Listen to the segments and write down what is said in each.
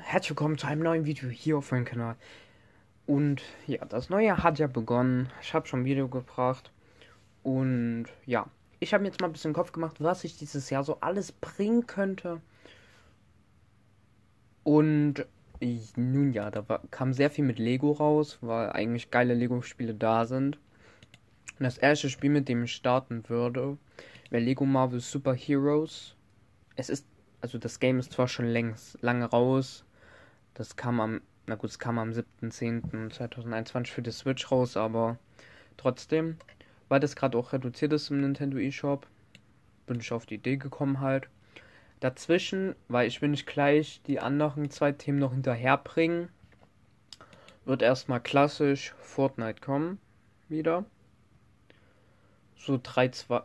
Herzlich willkommen zu einem neuen Video hier auf meinem Kanal. Und ja, das neue Jahr hat ja begonnen. Ich habe schon ein Video gebracht. Und ja, ich habe mir jetzt mal ein bisschen Kopf gemacht, was ich dieses Jahr so alles bringen könnte. Und ich, nun ja, da war, kam sehr viel mit Lego raus, weil eigentlich geile Lego-Spiele da sind. Und das erste Spiel, mit dem ich starten würde, wäre Lego Marvel Super Heroes. Es ist also das Game ist zwar schon längst lange raus, das kam am, na gut, es kam am 7.10.2021 für die Switch raus, aber trotzdem, weil das gerade auch reduziert ist im Nintendo eShop, bin ich auf die Idee gekommen halt. Dazwischen, weil ich will nicht gleich die anderen zwei Themen noch hinterherbringen, wird erstmal klassisch Fortnite kommen. Wieder. So 3, 2,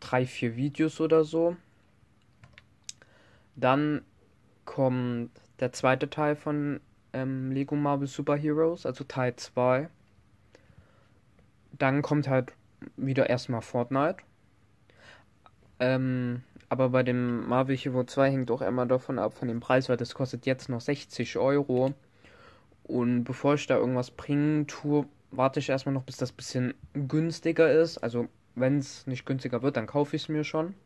drei, vier Videos oder so. Dann kommt der zweite Teil von ähm, Lego Marvel Super Heroes, also Teil 2. Dann kommt halt wieder erstmal Fortnite. Ähm, aber bei dem Marvel Hero 2 hängt auch immer davon ab, von dem Preis, weil das kostet jetzt noch 60 Euro. Und bevor ich da irgendwas bringen tue, warte ich erstmal noch, bis das bisschen günstiger ist. Also, wenn es nicht günstiger wird, dann kaufe ich es mir schon.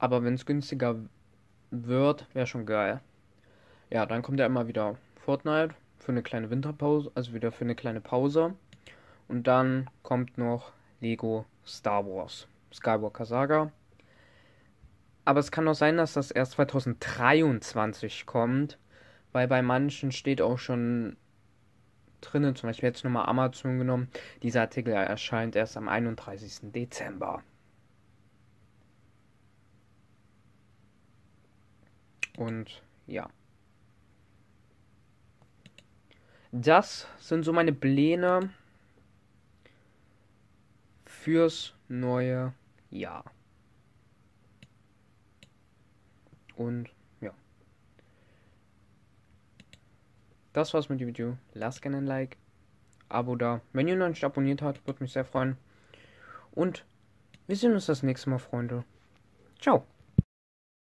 Aber wenn es günstiger wird, wird, wäre schon geil. Ja, dann kommt ja immer wieder Fortnite für eine kleine Winterpause, also wieder für eine kleine Pause. Und dann kommt noch Lego Star Wars, Skywalker Saga. Aber es kann auch sein, dass das erst 2023 kommt, weil bei manchen steht auch schon drinnen, zum Beispiel jetzt nochmal Amazon genommen, dieser Artikel erscheint erst am 31. Dezember. Und ja. Das sind so meine Pläne fürs neue Jahr. Und ja. Das war's mit dem Video. Lasst gerne ein Like, Abo da. Wenn ihr noch nicht abonniert habt, würde mich sehr freuen. Und wir sehen uns das nächste Mal, Freunde. Ciao.